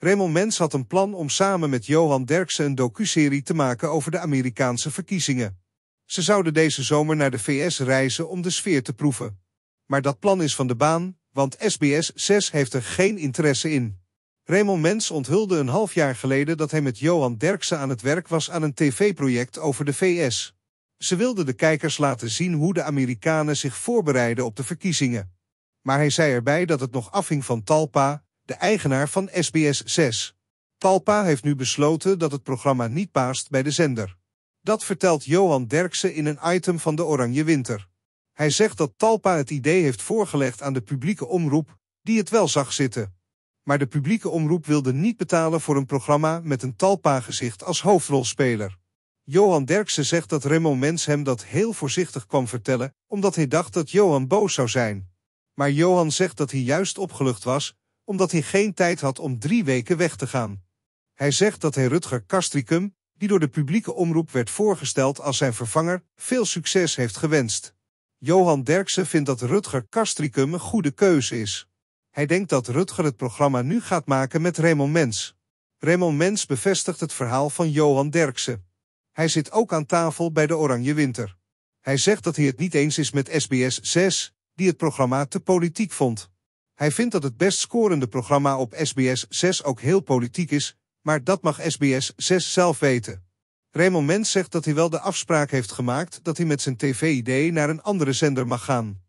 Raymond Mens had een plan om samen met Johan Derksen een docuserie te maken over de Amerikaanse verkiezingen. Ze zouden deze zomer naar de VS reizen om de sfeer te proeven. Maar dat plan is van de baan, want SBS 6 heeft er geen interesse in. Raymond Mens onthulde een half jaar geleden dat hij met Johan Derksen aan het werk was aan een tv-project over de VS. Ze wilden de kijkers laten zien hoe de Amerikanen zich voorbereiden op de verkiezingen. Maar hij zei erbij dat het nog afhing van Talpa, de eigenaar van SBS 6. Talpa heeft nu besloten dat het programma niet paast bij de zender. Dat vertelt Johan Derksen in een item van de Oranje Winter. Hij zegt dat Talpa het idee heeft voorgelegd aan de publieke omroep, die het wel zag zitten. Maar de publieke omroep wilde niet betalen voor een programma met een Talpa-gezicht als hoofdrolspeler. Johan Derksen zegt dat Remo Mens hem dat heel voorzichtig kwam vertellen, omdat hij dacht dat Johan boos zou zijn. Maar Johan zegt dat hij juist opgelucht was omdat hij geen tijd had om drie weken weg te gaan. Hij zegt dat hij Rutger Kastricum, die door de publieke omroep werd voorgesteld als zijn vervanger, veel succes heeft gewenst. Johan Derksen vindt dat Rutger Kastricum een goede keuze is. Hij denkt dat Rutger het programma nu gaat maken met Raymond Mens. Raymond Mens bevestigt het verhaal van Johan Derksen. Hij zit ook aan tafel bij de Oranje Winter. Hij zegt dat hij het niet eens is met SBS 6, die het programma te politiek vond. Hij vindt dat het best scorende programma op SBS 6 ook heel politiek is, maar dat mag SBS 6 zelf weten. Raymond Mens zegt dat hij wel de afspraak heeft gemaakt dat hij met zijn tv-idee naar een andere zender mag gaan.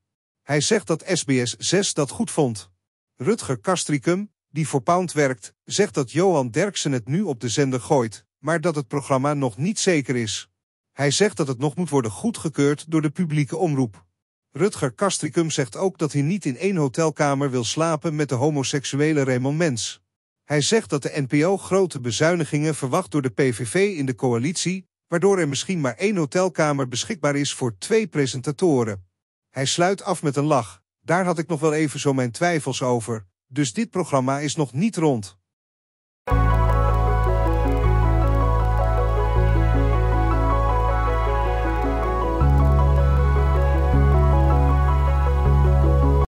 Hij zegt dat SBS 6 dat goed vond. Rutger Kastricum, die voor Pound werkt, zegt dat Johan Derksen het nu op de zender gooit, maar dat het programma nog niet zeker is. Hij zegt dat het nog moet worden goedgekeurd door de publieke omroep. Rutger Kastricum zegt ook dat hij niet in één hotelkamer wil slapen met de homoseksuele Raymond Mens. Hij zegt dat de NPO grote bezuinigingen verwacht door de PVV in de coalitie, waardoor er misschien maar één hotelkamer beschikbaar is voor twee presentatoren. Hij sluit af met een lach. Daar had ik nog wel even zo mijn twijfels over, dus dit programma is nog niet rond.